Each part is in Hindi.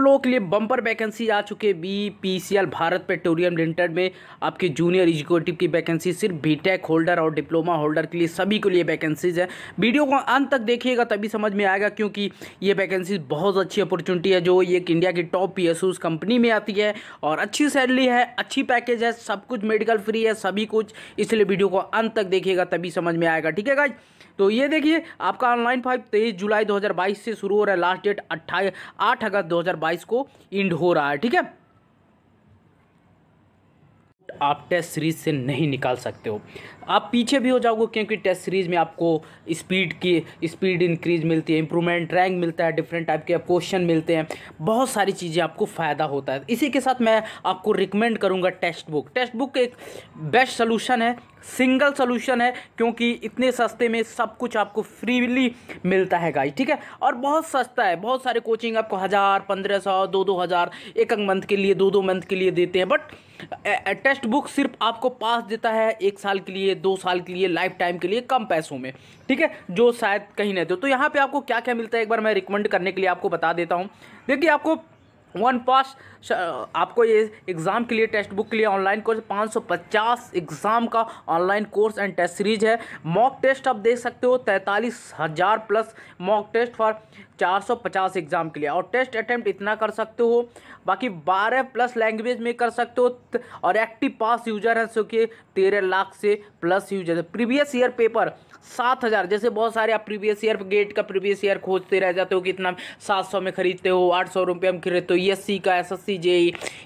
लोगों के लिए बम्पर वैकेंसी आ चुके B P C L Bharat petroleum limited में आपके जूनियर एजुकेटिव की वैकेंसी सिर्फ बीटेक होल्डर और डिप्लोमा होल्डर के लिए सभी के लिए वैकेंसीज है वीडियो को अंत तक देखिएगा तभी समझ में आएगा क्योंकि ये वैकेंसी बहुत अच्छी अपॉर्चुनिटी है जो एक इंडिया की टॉप पी कंपनी में आती है और अच्छी सैलरी है अच्छी पैकेज है सब कुछ मेडिकल फ्री है सभी कुछ इसलिए वीडियो को अंत तक देखिएगा तभी समझ में आएगा ठीक है गाइज तो ये देखिए आपका ऑनलाइन फाइव तेईस जुलाई दो से शुरू हो रहा है लास्ट डेट अट्ठाईस आठ अगस्त दो बाईस को इंड हो रहा है ठीक है आप टेस्ट सीरीज़ से नहीं निकाल सकते हो आप पीछे भी हो जाओगे क्योंकि टेस्ट सीरीज़ में आपको स्पीड की स्पीड इंक्रीज मिलती है इंप्रूवमेंट रैंक मिलता है डिफरेंट टाइप के क्वेश्चन मिलते हैं बहुत सारी चीज़ें आपको फ़ायदा होता है इसी के साथ मैं आपको रिकमेंड करूँगा टेस्ट बुक टेक्स्ट बुक एक बेस्ट सोलूशन है सिंगल सोल्यूशन है क्योंकि इतने सस्ते में सब कुछ आपको फ्रीली मिलता है गाई ठीक है और बहुत सस्ता है बहुत सारे कोचिंग आपको हज़ार पंद्रह सौ दो दो हज़ार एक एक मंथ के लिए दो दो मंथ के लिए देते हैं बट टेक्स्ट बुक सिर्फ आपको पास देता है एक साल के लिए दो साल के लिए लाइफ टाइम के लिए कम पैसों में ठीक है जो शायद कहीं नहीं दो तो यहाँ पर आपको क्या क्या मिलता है एक बार मैं रिकमेंड करने के लिए आपको बता देता हूँ देखिए आपको वन पास आपको ये एग्ज़ाम के लिए टेक्स्ट बुक के लिए ऑनलाइन कोर्स 550 एग्ज़ाम का online course and test series है मॉक टेस्ट आप देख सकते हो तैंतालीस हज़ार plus mock test for 450 exam के लिए और टेस्ट अटैम्प्ट इतना कर सकते हो बाकी 12 प्लस लैंग्वेज में कर सकते हो और एक्टिव पास यूजर हैं सो कि तेरह लाख से plus user previous year paper सात हज़ार जैसे बहुत सारे आप प्रीवियस ईयर गेट का प्रीवियस ईयर खोजते रह जाते हो कि इतना सात सौ में खरीदते हो आठ सौ रुपये में खरीदते हो ई एस सी का एस एस सी जे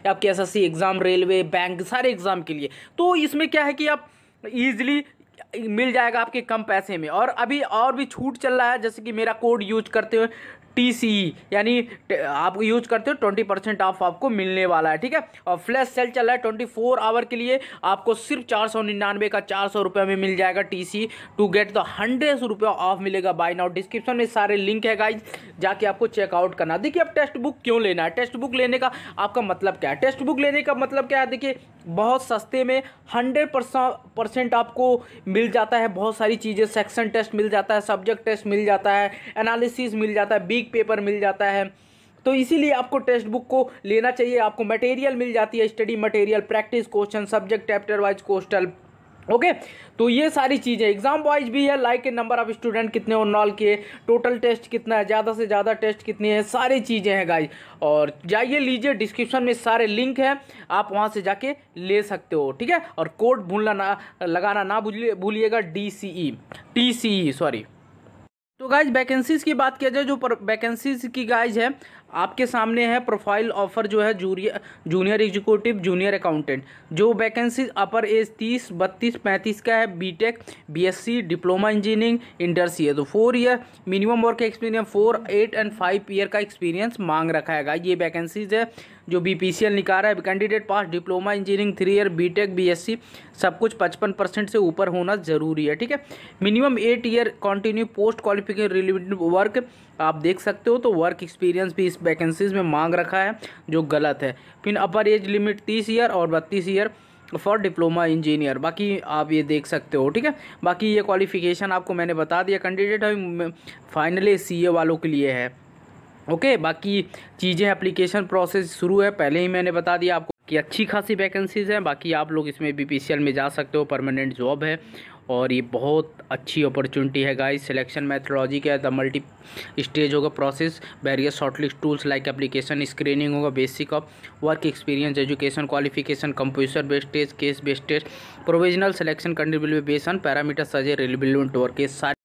आपके S S C exam railway bank सारे एग्ज़ाम के लिए तो इसमें क्या है कि आप ईजिली मिल जाएगा आपके कम पैसे में और अभी और भी छूट चल रहा है जैसे कि मेरा कोड यूज करते हुए टी सी e, यानी आप यूज करते हो ट्वेंटी परसेंट ऑफ आपको मिलने वाला है ठीक है और फ्लैश सेल चल रहा है ट्वेंटी फोर आवर के लिए आपको सिर्फ चार सौ निन्यानवे का चार सौ रुपये में मिल जाएगा T C to get the hundred रुपये ऑफ मिलेगा बाय नाउ डिस्क्रिप्शन में सारे लिंक है गाइज जाके आपको चेकआउट करना देखिए अब टेक्स्ट बुक क्यों लेना है टेक्स्ट बुक लेने का आपका मतलब क्या है टेक्स्ट बुक लेने का मतलब क्या है देखिए बहुत सस्ते में हंड्रेड परसेंट आपको मिल मिल जाता है बहुत सारी चीज़ें सेक्शन टेस्ट मिल जाता है सब्जेक्ट टेस्ट मिल जाता है एनालिसिस मिल जाता है बिग पेपर मिल जाता है तो इसीलिए आपको टेक्स्ट बुक को लेना चाहिए आपको मटेरियल मिल जाती है study material practice question subject chapter wise कोस्टल ओके okay, तो ये सारी चीज़ें एग्जाम वाइज भी है लाइक नंबर ऑफ स्टूडेंट कितने ओनऑल किए टोटल टेस्ट कितना है ज़्यादा से ज़्यादा टेस्ट कितनी है सारी चीज़ें हैं गाइज और जाइए लीजिए डिस्क्रिप्शन में सारे लिंक हैं आप वहाँ से जाके ले सकते हो ठीक है और कोड भूलना ना लगाना ना भूलिएगा D C E T C E sorry तो गाइज वैकेंसीज़ की बात किया जाए जो वैकेंसीज़ की गाइज है आपके सामने है प्रोफाइल ऑफर जो है junior junior executive junior accountant जो वैकेंसी अपर एज तीस बत्तीस पैंतीस का है B Tech B Sc diploma engineering industry है तो four year minimum work experience four eight and five year का एक्सपीरियंस मांग रखा है ये वैकेंसीज है जो बी पी सी एल निकाल रहा है candidate pass diploma engineering three year B tech B S C सब कुछ पचपन परसेंट से ऊपर होना ज़रूरी है ठीक है minimum eight year continue post qualification related work आप देख सकते हो तो वर्क एक्सपीरियंस भी इस वैकेंसीज में मांग रखा है जो गलत है फिर अपर एज लिमिट तीस ईयर और बत्तीस ईयर फॉर डिप्लोमा इंजीनियर बाकी आप ये देख सकते हो ठीक है बाकी ये क्वालिफिकेशन आपको मैंने बता दिया कैंडिडेट अभी फाइनली सी वालों के लिए है ओके बाकी चीज़ें अप्लीकेशन प्रोसेस शुरू है पहले ही मैंने बता दिया आपको कि अच्छी खासी वैकेंसीज़ हैं बाकी आप लोग इसमें बी में जा सकते हो परमानेंट जॉब है और ये बहुत अच्छी अपॉर्चुनिटी है गाइस सिलेक्शन मैथोलॉजी क्या है द मल्टी स्टेज होगा process barrier shortlist tools like application screening होगा basic of work experience education qualification computer based test case based test provisional selection कंट्रीब्यूल बेसन पैरामीटर सजे रेलिबिलिटी वर्क ये सारे